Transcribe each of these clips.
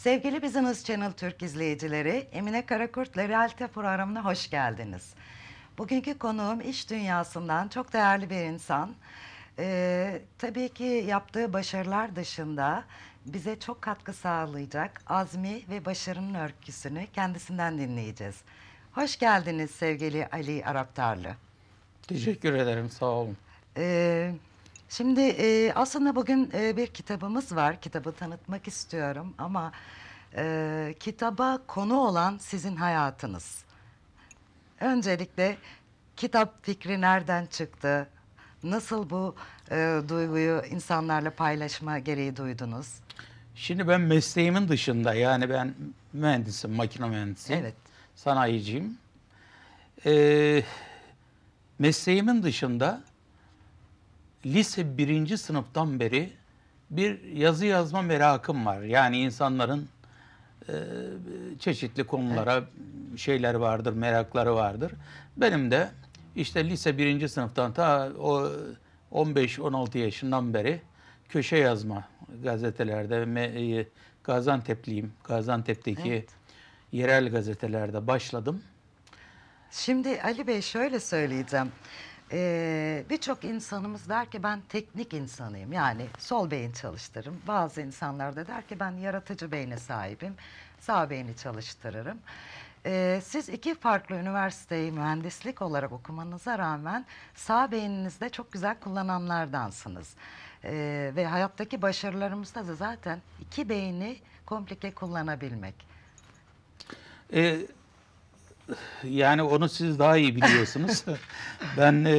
Sevgili Business Channel Türk izleyicileri, Emine Karakurt'la Realite programına hoş geldiniz. Bugünkü konuğum iş dünyasından çok değerli bir insan. Ee, tabii ki yaptığı başarılar dışında bize çok katkı sağlayacak azmi ve başarının öyküsünü kendisinden dinleyeceğiz. Hoş geldiniz sevgili Ali Araptarlı. Teşekkür ederim, sağ olun. Ee, Şimdi e, aslında bugün e, bir kitabımız var. Kitabı tanıtmak istiyorum ama e, kitaba konu olan sizin hayatınız. Öncelikle kitap fikri nereden çıktı? Nasıl bu e, duyguyu insanlarla paylaşma gereği duydunuz? Şimdi ben mesleğimin dışında yani ben mühendisim, makine mühendisiyim. Evet. Sanayiciyim. Ee, mesleğimin dışında lise birinci sınıftan beri bir yazı yazma merakım var. Yani insanların e, çeşitli konulara evet. şeyler vardır, merakları vardır. Benim de işte lise birinci sınıftan ta o 15-16 yaşından beri köşe yazma gazetelerde e, Gaziantep'liyim. Gaziantep'teki evet. yerel gazetelerde başladım. Şimdi Ali Bey şöyle söyleyeceğim. Ee, Birçok insanımız der ki ben teknik insanıyım. Yani sol beyin çalıştırırım. Bazı insanlar da der ki ben yaratıcı beyne sahibim. Sağ beyni çalıştırırım. Ee, siz iki farklı üniversiteyi mühendislik olarak okumanıza rağmen sağ beyninizde çok güzel kullananlardansınız. Ee, ve hayattaki başarılarımızda da zaten iki beyni komplike kullanabilmek. Ee, yani onu siz daha iyi biliyorsunuz. ben e, e,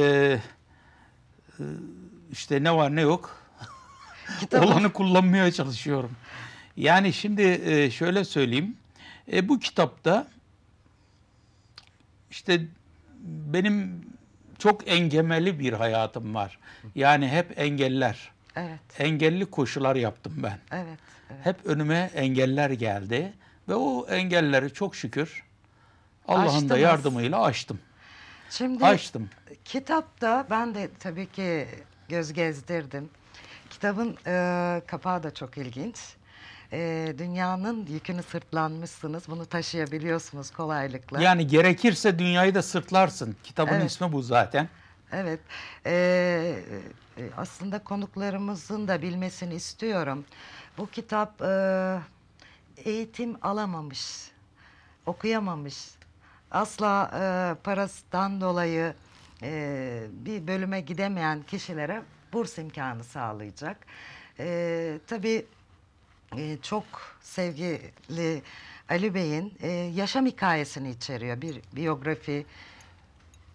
işte ne var ne yok olanı kullanmaya çalışıyorum. Yani şimdi e, şöyle söyleyeyim. E, bu kitapta işte benim çok engemeli bir hayatım var. Yani hep engeller. Evet. Engelli koşular yaptım ben. Evet, evet. Hep önüme engeller geldi ve o engelleri çok şükür Allah'ın da yardımıyla açtım. Şimdi açtım. Kitapta ben de tabii ki göz gezdirdim. Kitabın e, kapağı da çok ilginç. E, dünyanın yükünü sırtlanmışsınız. Bunu taşıyabiliyorsunuz kolaylıkla. Yani gerekirse dünyayı da sırtlarsın. Kitabın evet. ismi bu zaten. Evet. E, e aslında konuklarımızın da bilmesini istiyorum. Bu kitap e, eğitim alamamış, okuyamamış asla e, parasından dolayı e, bir bölüme gidemeyen kişilere burs imkanı sağlayacak. E, tabii e, çok sevgili Ali Bey'in e, yaşam hikayesini içeriyor. Bir biyografi.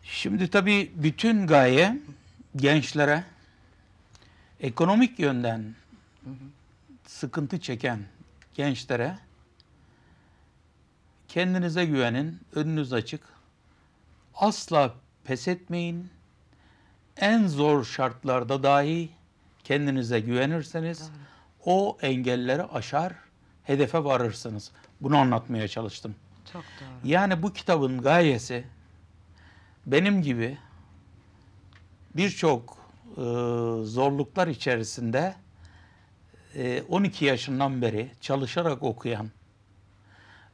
Şimdi tabii bütün gaye gençlere ekonomik yönden hı hı. sıkıntı çeken gençlere Kendinize güvenin, önünüz açık. Asla pes etmeyin. En zor şartlarda dahi kendinize güvenirseniz Doğru. o engelleri aşar, hedefe varırsınız. Bunu anlatmaya çalıştım. Çok doğru. Yani bu kitabın gayesi benim gibi birçok e, zorluklar içerisinde e, 12 yaşından beri çalışarak okuyan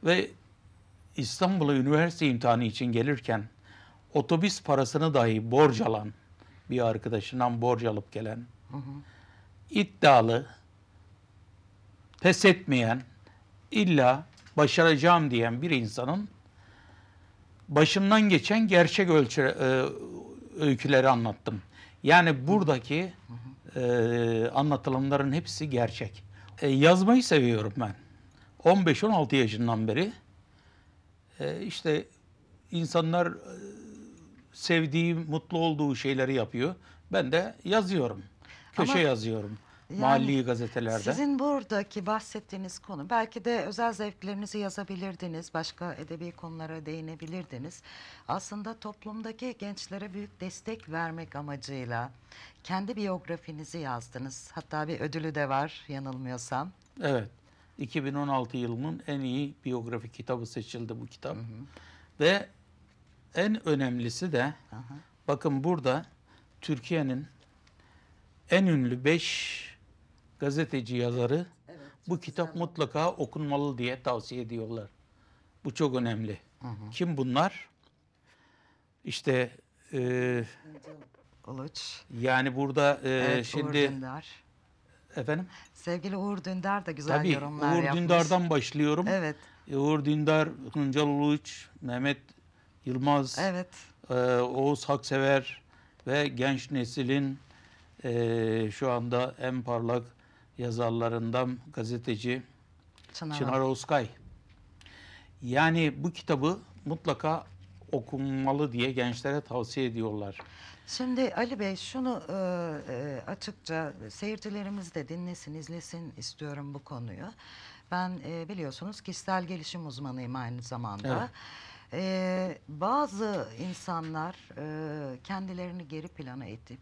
ve İstanbul'a üniversite imtihanı için gelirken otobüs parasını dahi borç alan bir arkadaşından borç alıp gelen hı hı. iddialı pes etmeyen illa başaracağım diyen bir insanın başından geçen gerçek ölçü, e, öyküleri anlattım. Yani buradaki hı hı. e, anlatılanların hepsi gerçek. E, yazmayı seviyorum ben. 15-16 yaşından beri e, işte insanlar e, sevdiği, mutlu olduğu şeyleri yapıyor. Ben de yazıyorum. Köşe Ama... yazıyorum. Yani mahalli gazetelerde. Sizin buradaki bahsettiğiniz konu belki de özel zevklerinizi yazabilirdiniz. Başka edebi konulara değinebilirdiniz. Aslında toplumdaki gençlere büyük destek vermek amacıyla kendi biyografinizi yazdınız. Hatta bir ödülü de var yanılmıyorsam. Evet. 2016 yılının en iyi biyografi kitabı seçildi bu kitap. Hı hı. Ve en önemlisi de hı hı. bakın burada Türkiye'nin en ünlü 5 gazeteci yazarı evet, bu kitap güzel. mutlaka okunmalı diye tavsiye ediyorlar. Bu çok önemli. Hı hı. Kim bunlar? İşte e, Uluç. Yani burada e, evet, şimdi Uğur Efendim? Sevgili Uğur Dündar da güzel Tabii, yorumlar Uğur yapmış. Uğur Dündar'dan başlıyorum. Evet. E, Uğur Dündar, Tuncal Uluç, Mehmet Yılmaz, evet. e, Oğuz Haksever ve genç neslin e, şu anda en parlak yazarlarından gazeteci Çınar, Çınar Oskay. Yani bu kitabı mutlaka okunmalı diye gençlere tavsiye ediyorlar. Şimdi Ali Bey şunu e, e, açıkça seyircilerimiz de dinlesin, izlesin istiyorum bu konuyu. Ben e, biliyorsunuz kişisel gelişim uzmanıyım aynı zamanda. Evet. Ee, bazı insanlar e, kendilerini geri plana edip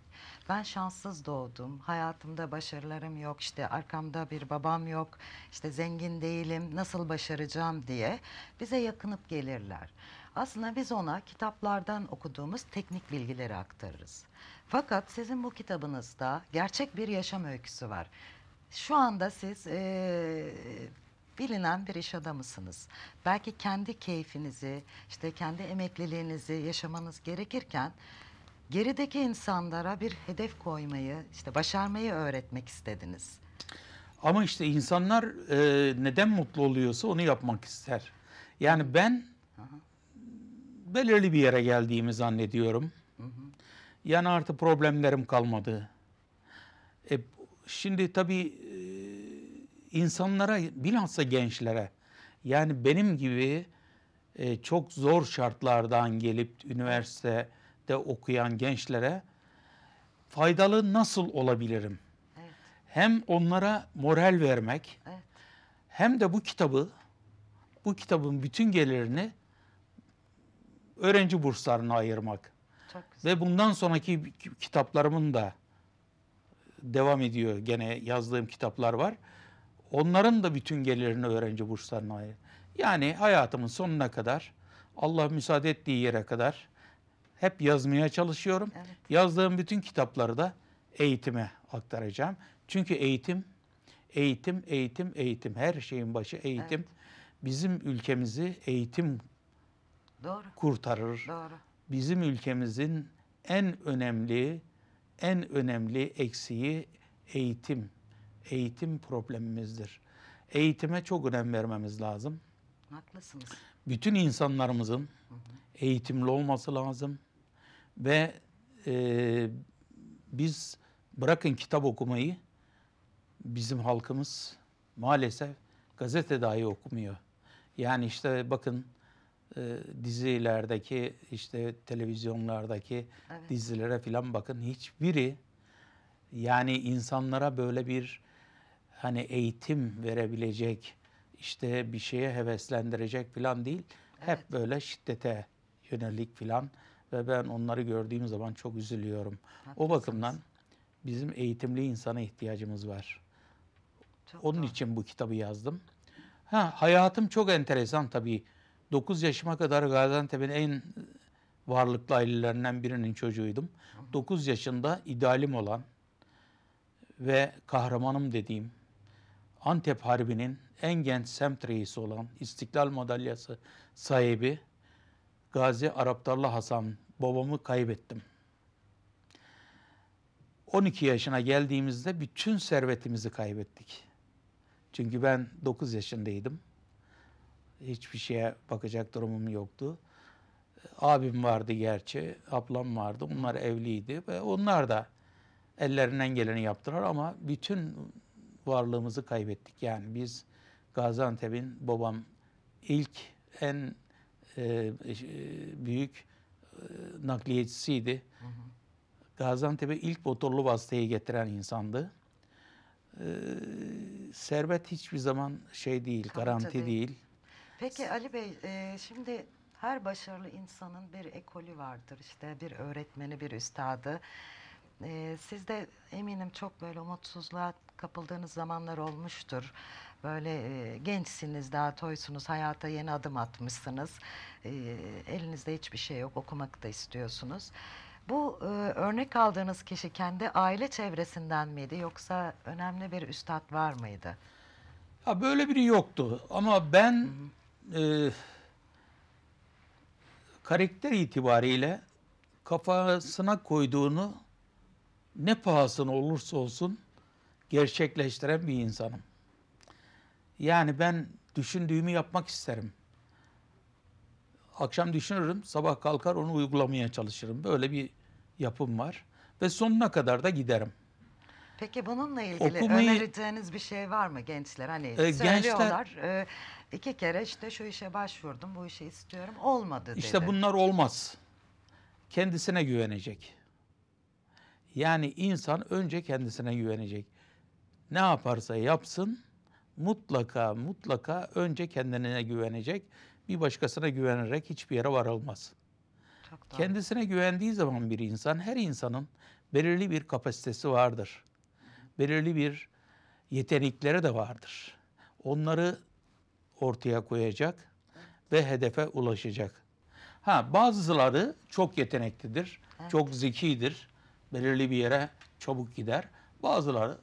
ben şanssız doğdum, hayatımda başarılarım yok, işte arkamda bir babam yok, işte zengin değilim, nasıl başaracağım diye bize yakınıp gelirler. Aslında biz ona kitaplardan okuduğumuz teknik bilgileri aktarırız. Fakat sizin bu kitabınızda gerçek bir yaşam öyküsü var. Şu anda siz e, bilinen bir iş adamısınız. Belki kendi keyfinizi, işte kendi emekliliğinizi yaşamanız gerekirken gerideki insanlara bir hedef koymayı, işte başarmayı öğretmek istediniz. Ama işte insanlar e, neden mutlu oluyorsa onu yapmak ister. Yani ben Aha. belirli bir yere geldiğimi zannediyorum. Hı hı. Yani artık problemlerim kalmadı. E, şimdi tabii insanlara bilhassa gençlere yani benim gibi e, çok zor şartlardan gelip üniversitede okuyan gençlere faydalı nasıl olabilirim? Evet. Hem onlara moral vermek evet. hem de bu kitabı bu kitabın bütün gelirini öğrenci burslarına ayırmak. Ve bundan sonraki kitaplarımın da devam ediyor. Gene yazdığım kitaplar var. Onların da bütün gelirlerini öğrenci burslarına ayır. Yani hayatımın sonuna kadar Allah müsaade ettiği yere kadar hep yazmaya çalışıyorum. Evet. Yazdığım bütün kitapları da eğitime aktaracağım. Çünkü eğitim, eğitim, eğitim, eğitim. Her şeyin başı eğitim. Evet. Bizim ülkemizi eğitim Doğru. kurtarır. Doğru. Bizim ülkemizin en önemli, en önemli eksiği eğitim eğitim problemimizdir. Eğitime çok önem vermemiz lazım. Haklısınız. Bütün insanlarımızın eğitimli olması lazım ve e, biz bırakın kitap okumayı bizim halkımız maalesef gazete dahi okumuyor. Yani işte bakın e, dizilerdeki işte televizyonlardaki evet. dizilere filan bakın hiçbiri yani insanlara böyle bir hani eğitim verebilecek işte bir şeye heveslendirecek falan değil. Evet. Hep böyle şiddete yönelik falan ve ben onları gördüğüm zaman çok üzülüyorum. Haklısınız. O bakımdan bizim eğitimli insana ihtiyacımız var. Çok Onun doğru. için bu kitabı yazdım. Ha, hayatım çok enteresan tabii. 9 yaşıma kadar Gaziantep'in en varlıklı ailelerinden birinin çocuğuydum. 9 yaşında idealim olan ve kahramanım dediğim Antep Harbi'nin en genç semt reisi olan İstiklal Madalyası sahibi Gazi Araptarlı Hasan babamı kaybettim. 12 yaşına geldiğimizde bütün servetimizi kaybettik. Çünkü ben 9 yaşındaydım. Hiçbir şeye bakacak durumum yoktu. Abim vardı gerçi, ablam vardı. Onlar evliydi ve onlar da ellerinden geleni yaptılar ama bütün varlığımızı kaybettik. Yani biz Gaziantep'in babam ilk en e, e büyük e, nakliyecisiydi. Gaziantep'e ilk motorlu vasıtayı getiren insandı. E, servet hiçbir zaman şey değil, Tabii, garanti tabii. değil. Peki Ali Bey, e, şimdi her başarılı insanın bir ekolü vardır işte bir öğretmeni, bir üstadı. E, siz de eminim çok böyle umutsuzluğa kapıldığınız zamanlar olmuştur. Böyle e, gençsiniz, daha toysunuz, hayata yeni adım atmışsınız. E, elinizde hiçbir şey yok, okumak da istiyorsunuz. Bu e, örnek aldığınız kişi kendi aile çevresinden miydi yoksa önemli bir üstad var mıydı? Ya böyle biri yoktu ama ben e, karakter itibariyle kafasına koyduğunu ne pahasına olursa olsun gerçekleştiren bir insanım. Yani ben düşündüğümü yapmak isterim. Akşam düşünürüm, sabah kalkar onu uygulamaya çalışırım. Böyle bir yapım var ve sonuna kadar da giderim. Peki bununla ilgili Okumayı, önereceğiniz bir şey var mı gençler? Hani e, söylüyorlar gençler, e, iki kere işte şu işe başvurdum, bu işi istiyorum olmadı dedi. İşte bunlar olmaz. Kendisine güvenecek. Yani insan önce kendisine güvenecek ne yaparsa yapsın mutlaka mutlaka önce kendine güvenecek. Bir başkasına güvenerek hiçbir yere varılmaz. Kendisine güvendiği zaman bir insan, her insanın belirli bir kapasitesi vardır. Belirli bir yetenekleri de vardır. Onları ortaya koyacak ve hedefe ulaşacak. Ha bazıları çok yeteneklidir, evet. çok zekidir. Belirli bir yere çabuk gider. Bazıları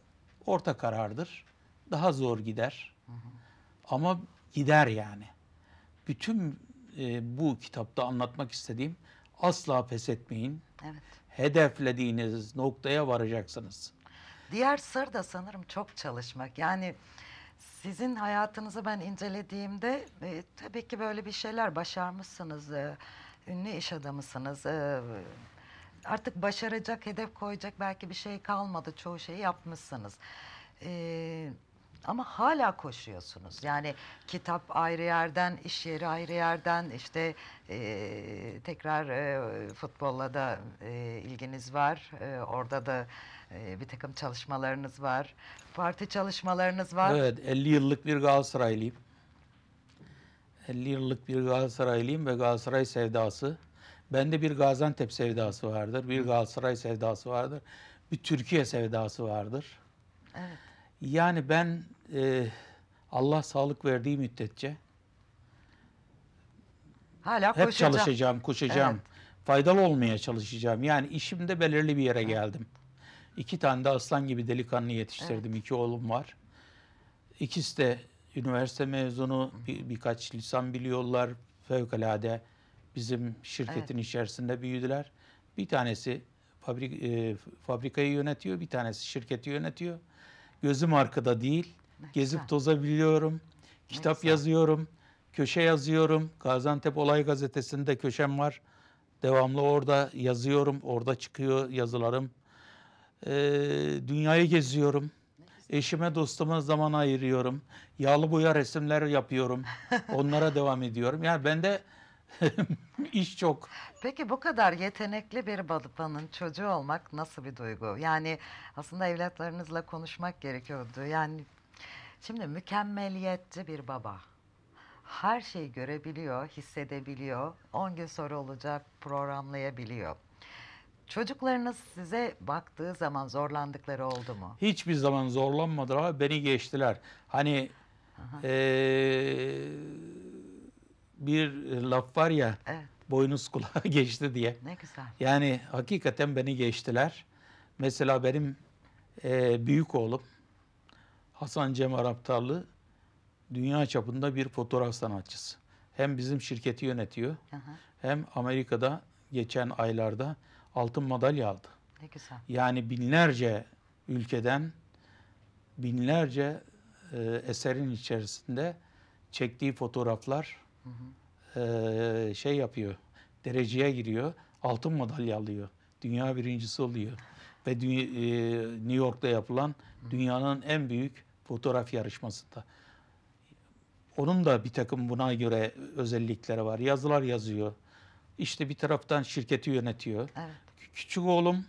orta karardır. Daha zor gider. Hı hı. Ama gider yani. Bütün e, bu kitapta anlatmak istediğim asla pes etmeyin. Evet. Hedeflediğiniz noktaya varacaksınız. Diğer sır da sanırım çok çalışmak. Yani sizin hayatınızı ben incelediğimde e, tabii ki böyle bir şeyler başarmışsınız. E, ünlü iş adamısınız. E, artık başaracak, hedef koyacak belki bir şey kalmadı. Çoğu şeyi yapmışsınız. Ee, ama hala koşuyorsunuz. Yani kitap ayrı yerden, iş yeri ayrı yerden, işte e, tekrar e, futbolla da e, ilginiz var. E, orada da e, bir takım çalışmalarınız var. Parti çalışmalarınız var. Evet, 50 yıllık bir Galatasaraylıyım. 50 yıllık bir Galatasaraylıyım ve Galatasaray sevdası Bende bir Gaziantep sevdası vardır, bir Galatasaray sevdası vardır, bir Türkiye sevdası vardır. Evet. Yani ben e, Allah sağlık verdiği müddetçe Hala hep koşacağım. çalışacağım, koşacağım. Evet. Faydalı olmaya çalışacağım. Yani işimde belirli bir yere geldim. İki tane de aslan gibi delikanlı yetiştirdim. Evet. İki oğlum var. İkisi de üniversite mezunu, bir, birkaç lisan biliyorlar, fevkalade bizim şirketin evet. içerisinde büyüdüler. Bir tanesi fabrik, e, fabrikayı yönetiyor, bir tanesi şirketi yönetiyor. Gözüm arkada değil, Mesela. gezip tozabiliyorum, kitap Mesela. yazıyorum, köşe yazıyorum. Gaziantep Olay Gazetesi'nde köşem var. Devamlı orada yazıyorum, orada çıkıyor yazılarım. E, dünyayı geziyorum. Eşime dostuma zaman ayırıyorum. Yağlı boya resimler yapıyorum. Onlara devam ediyorum. Yani ben de. İş çok. Peki bu kadar yetenekli bir babanın çocuğu olmak nasıl bir duygu? Yani aslında evlatlarınızla konuşmak gerekiyordu. Yani şimdi mükemmeliyetçi bir baba. Her şeyi görebiliyor, hissedebiliyor. 10 gün sonra olacak programlayabiliyor. Çocuklarınız size baktığı zaman zorlandıkları oldu mu? Hiçbir zaman zorlanmadılar ama beni geçtiler. Hani Aha bir e, laf var ya evet. boynuz kulağa geçti diye. Ne güzel. Yani hakikaten beni geçtiler. Mesela benim e, büyük oğlum Hasan Cem Araptarlı dünya çapında bir fotoğraf sanatçısı. Hem bizim şirketi yönetiyor Aha. hem Amerika'da geçen aylarda altın madalya aldı. Ne güzel. Yani binlerce ülkeden binlerce e, eserin içerisinde çektiği fotoğraflar Hı E, ee, şey yapıyor, dereceye giriyor, altın madalya alıyor. Dünya birincisi oluyor. Ve e, New York'ta yapılan dünyanın en büyük fotoğraf yarışmasında. Onun da bir takım buna göre özellikleri var. Yazılar yazıyor. İşte bir taraftan şirketi yönetiyor. Evet. Küçük oğlum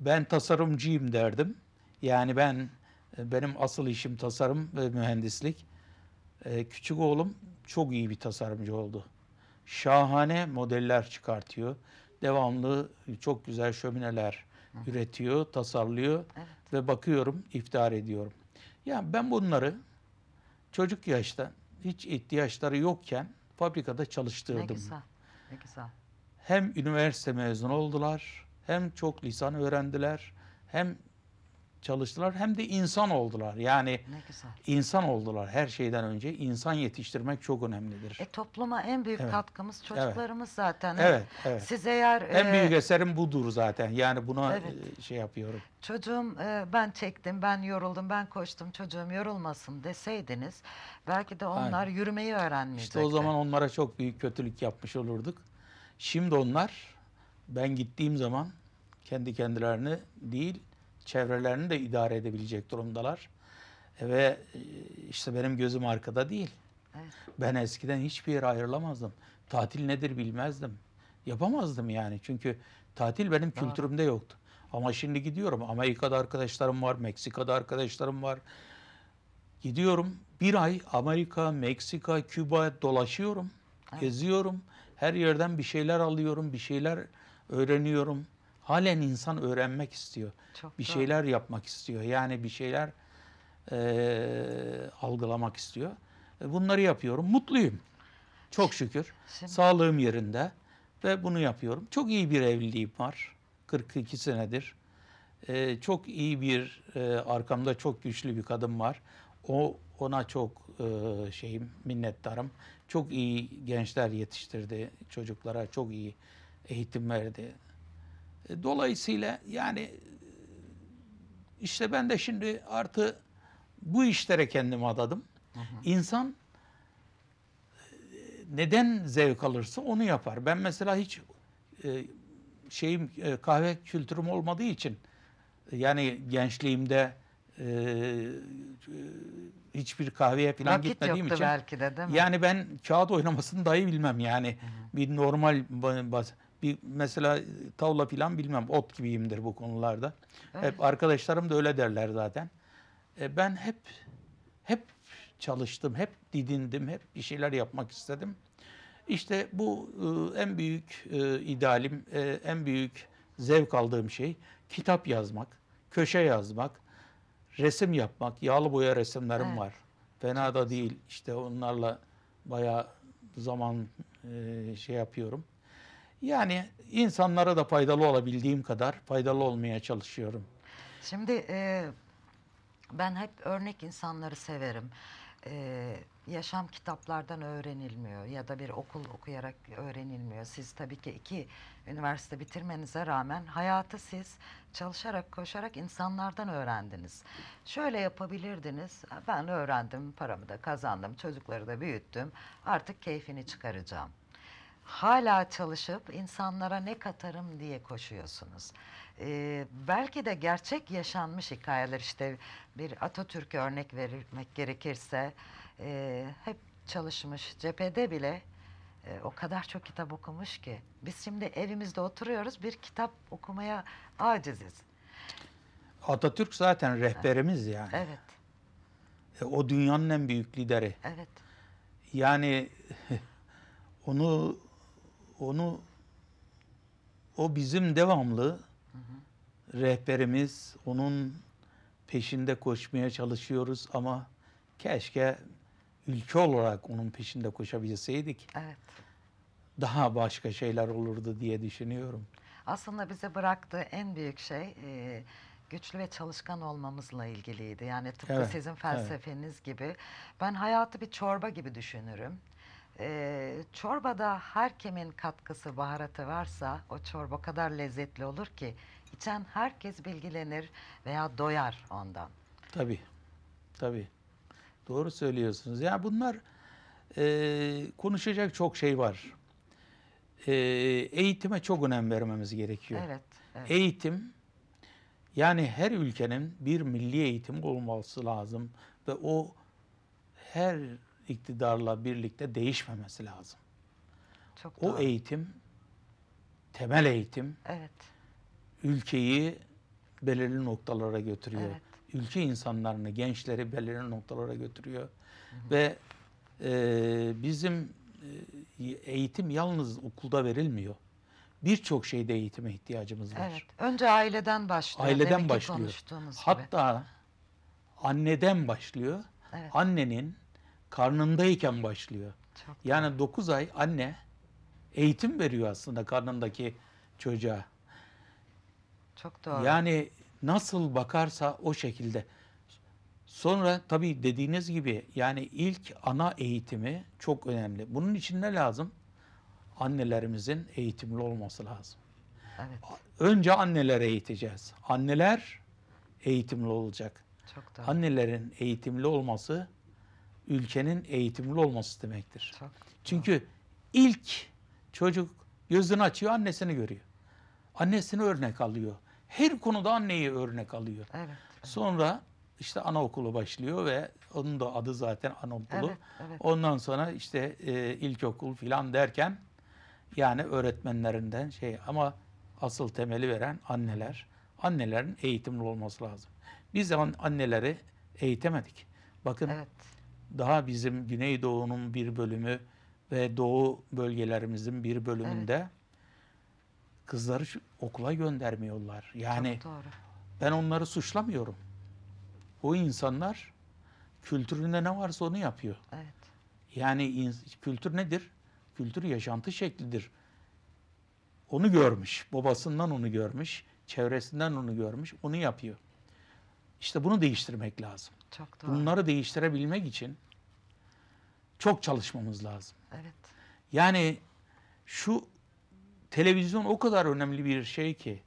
ben tasarımcıyım derdim. Yani ben e, benim asıl işim tasarım ve mühendislik. Ee, küçük oğlum çok iyi bir tasarımcı oldu. Şahane modeller çıkartıyor. Devamlı çok güzel şömineler Hı. üretiyor, tasarlıyor evet. ve bakıyorum, iftihar ediyorum. Yani ben bunları çocuk yaşta hiç ihtiyaçları yokken fabrikada çalıştırdım. Ne güzel. Ne güzel. Hem üniversite mezunu oldular, hem çok lisan öğrendiler, hem çalıştılar hem de insan oldular. Yani insan oldular her şeyden önce insan yetiştirmek çok önemlidir. E, topluma en büyük evet. katkımız çocuklarımız evet. zaten. Evet, evet. Siz eğer en e, büyük eserim budur zaten. Yani buna evet. E, şey yapıyorum. Çocuğum e, ben çektim, ben yoruldum, ben koştum. Çocuğum yorulmasın deseydiniz belki de onlar Aynen. yürümeyi öğrenmeyecekti. İşte o zaman onlara çok büyük kötülük yapmış olurduk. Şimdi onlar ben gittiğim zaman kendi kendilerini değil çevrelerini de idare edebilecek durumdalar. E, ve e, işte benim gözüm arkada değil. Ben eskiden hiçbir yere ayrılamazdım. Tatil nedir bilmezdim. Yapamazdım yani. Çünkü tatil benim kültürümde yoktu. Ama şimdi gidiyorum. Amerika'da arkadaşlarım var, Meksika'da arkadaşlarım var. Gidiyorum. Bir ay Amerika, Meksika, Küba dolaşıyorum. Geziyorum. Her yerden bir şeyler alıyorum, bir şeyler öğreniyorum halen insan öğrenmek istiyor. Çok bir doğru. şeyler yapmak istiyor. Yani bir şeyler e, algılamak istiyor. E, bunları yapıyorum. Mutluyum. Çok şükür. Şimdi... Sağlığım yerinde ve bunu yapıyorum. Çok iyi bir evliliğim var. 42 senedir. E, çok iyi bir e, arkamda çok güçlü bir kadın var. O ona çok e, şeyim minnettarım. Çok iyi gençler yetiştirdi çocuklara. Çok iyi eğitim verdi. E, dolayısıyla yani e, işte ben de şimdi artı bu işlere kendimi adadım. İnsan e, neden zevk alırsa onu yapar. Ben mesela hiç şeyim e, kahve kültürüm olmadığı için yani gençliğimde e, hiçbir kahveye falan Vakit gitmediğim için belki de, değil mi? yani ben kağıt oynamasını dahi bilmem yani hı hı. bir normal bas bir mesela e, tavla filan bilmem ot gibiyimdir bu konularda. Hep arkadaşlarım da öyle derler zaten. E, ben hep hep çalıştım, hep didindim, hep bir şeyler yapmak istedim. İşte bu e, en büyük e, idealim, e, en büyük zevk aldığım şey kitap yazmak, köşe yazmak, resim yapmak. Yağlı boya resimlerim evet. var. Fena da değil. İşte onlarla bayağı zaman e, şey yapıyorum. Yani insanlara da faydalı olabildiğim kadar faydalı olmaya çalışıyorum. Şimdi e, ben hep örnek insanları severim. E, yaşam kitaplardan öğrenilmiyor ya da bir okul okuyarak öğrenilmiyor. Siz tabii ki iki üniversite bitirmenize rağmen hayatı siz çalışarak, koşarak insanlardan öğrendiniz. Şöyle yapabilirdiniz, ben öğrendim, paramı da kazandım, çocukları da büyüttüm, artık keyfini çıkaracağım hala çalışıp insanlara ne katarım diye koşuyorsunuz. Ee, belki de gerçek yaşanmış hikayeler işte bir Atatürk'e örnek vermek gerekirse e, hep çalışmış cephede bile e, o kadar çok kitap okumuş ki biz şimdi evimizde oturuyoruz bir kitap okumaya aciziz. Atatürk zaten rehberimiz yani. Evet. E, o dünyanın en büyük lideri. Evet. Yani onu onu o bizim devamlı hı hı. rehberimiz. Onun peşinde koşmaya çalışıyoruz ama keşke ülke olarak onun peşinde koşabilseydik. Evet. Daha başka şeyler olurdu diye düşünüyorum. Aslında bize bıraktığı en büyük şey e, güçlü ve çalışkan olmamızla ilgiliydi. Yani tıpkı evet, sizin felsefeniz evet. gibi. Ben hayatı bir çorba gibi düşünürüm e, çorbada herkemin katkısı baharatı varsa o çorba kadar lezzetli olur ki içen herkes bilgilenir veya doyar ondan. Tabi, tabi. Doğru söylüyorsunuz. Ya yani bunlar e, konuşacak çok şey var. E, eğitime çok önem vermemiz gerekiyor. Evet, evet. Eğitim yani her ülkenin bir milli eğitim olması lazım ve o her iktidarla birlikte değişmemesi lazım. Çok o eğitim, temel eğitim evet. ülkeyi belirli noktalara götürüyor. Evet. Ülke insanlarını, gençleri belirli noktalara götürüyor. Hı hı. Ve e, bizim e, eğitim yalnız okulda verilmiyor. Birçok şeyde eğitime ihtiyacımız var. Evet. Önce aileden başlıyor. Aileden başlıyor. Hatta gibi. anneden başlıyor. Evet. Annenin karnındayken başlıyor. Çok yani 9 ay anne eğitim veriyor aslında karnındaki çocuğa. Çok doğru. Yani nasıl bakarsa o şekilde. Sonra tabii dediğiniz gibi yani ilk ana eğitimi çok önemli. Bunun için ne lazım? Annelerimizin eğitimli olması lazım. Evet. Önce annelere eğiteceğiz. Anneler eğitimli olacak. Çok doğru. Annelerin eğitimli olması ülkenin eğitimli olması demektir. Tabii. Çünkü ilk çocuk gözünü açıyor annesini görüyor. Annesini örnek alıyor. Her konuda anneyi örnek alıyor. Evet. evet. Sonra işte anaokulu başlıyor ve onun da adı zaten anaokulu. Evet, evet. Ondan sonra işte e, ilkokul filan derken yani öğretmenlerinden şey ama asıl temeli veren anneler. Annelerin eğitimli olması lazım. Biz anneleri eğitemedik. Bakın evet daha bizim Güneydoğu'nun bir bölümü ve Doğu bölgelerimizin bir bölümünde evet. kızları okula göndermiyorlar. Yani ben onları suçlamıyorum. O insanlar kültüründe ne varsa onu yapıyor. Evet. Yani kültür nedir? Kültür yaşantı şeklidir. Onu görmüş, babasından onu görmüş, çevresinden onu görmüş, onu yapıyor. İşte bunu değiştirmek lazım. Çok doğru. Bunları değiştirebilmek için çok çalışmamız lazım. Evet. Yani şu televizyon o kadar önemli bir şey ki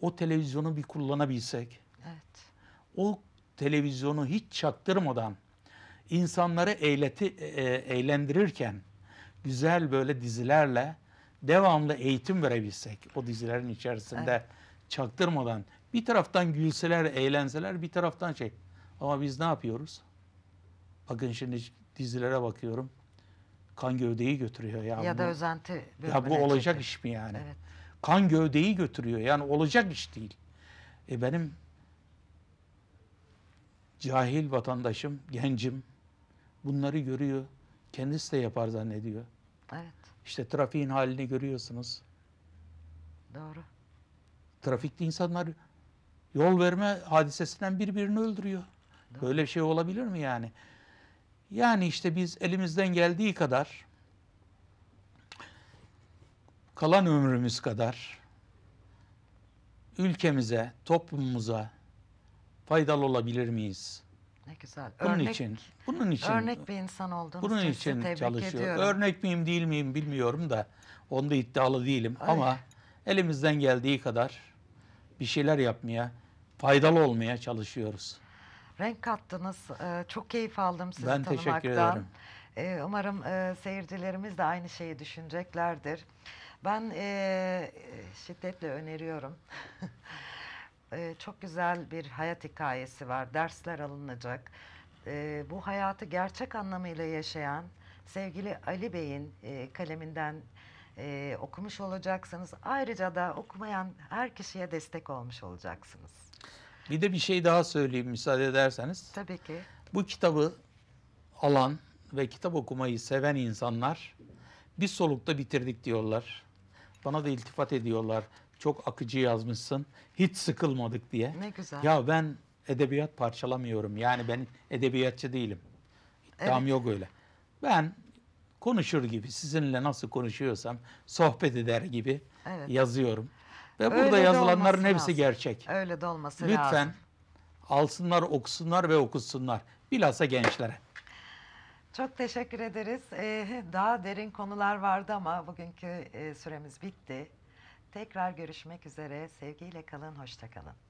o televizyonu bir kullanabilsek. Evet. O televizyonu hiç çaktırmadan insanları eğleti, e, eğlendirirken güzel böyle dizilerle devamlı eğitim verebilsek o dizilerin içerisinde evet. çaktırmadan bir taraftan gülseler, eğlenseler bir taraftan şey. Ama biz ne yapıyoruz? Bakın şimdi dizilere bakıyorum. Kan gövdeyi götürüyor ya. Ya bunu. da özenti. Ya bu olacak çekti. iş mi yani? Evet. Kan gövdeyi götürüyor. Yani olacak iş değil. E benim cahil vatandaşım, gencim bunları görüyor. Kendisi de yapar zannediyor. Evet. İşte trafiğin halini görüyorsunuz. Doğru. Trafikte insanlar yol verme hadisesinden birbirini öldürüyor. Böyle bir şey olabilir mi yani? Yani işte biz elimizden geldiği kadar kalan ömrümüz kadar ülkemize, toplumumuza faydalı olabilir miyiz? Ne güzel. Bunun örnek, için, bunun için. Örnek bir insan olduğunuz bunun için, için tebrik çalışıyor. ediyorum. Örnek miyim değil miyim bilmiyorum da onda iddialı değilim Öyle. ama elimizden geldiği kadar bir şeyler yapmaya faydalı olmaya çalışıyoruz. Renk kattınız. Ee, çok keyif aldım sizi ben tanımaktan. Ben teşekkür ederim. Ee, umarım e, seyircilerimiz de aynı şeyi düşüneceklerdir. Ben e, şiddetle öneriyorum. E, çok güzel bir hayat hikayesi var. Dersler alınacak. bu hayatı gerçek anlamıyla yaşayan sevgili Ali Bey'in kaleminden okumuş olacaksınız. Ayrıca da okumayan her kişiye destek olmuş olacaksınız. Bir de bir şey daha söyleyeyim müsaade ederseniz. Tabii ki. Bu kitabı alan ve kitap okumayı seven insanlar bir solukta bitirdik diyorlar. Bana da iltifat ediyorlar. Çok akıcı yazmışsın. Hiç sıkılmadık diye. Ne güzel. Ya ben edebiyat parçalamıyorum. Yani ben edebiyatçı değilim. İddiam evet. yok öyle. Ben konuşur gibi sizinle nasıl konuşuyorsam sohbet eder gibi evet. yazıyorum. Ve Öyle burada yazılanların hepsi lazım. gerçek. Öyle de olması Lütfen lazım. alsınlar, okusunlar ve okusunlar. Bilhassa gençlere. Çok teşekkür ederiz. Ee, daha derin konular vardı ama bugünkü e, süremiz bitti. Tekrar görüşmek üzere. Sevgiyle kalın, hoşça kalın.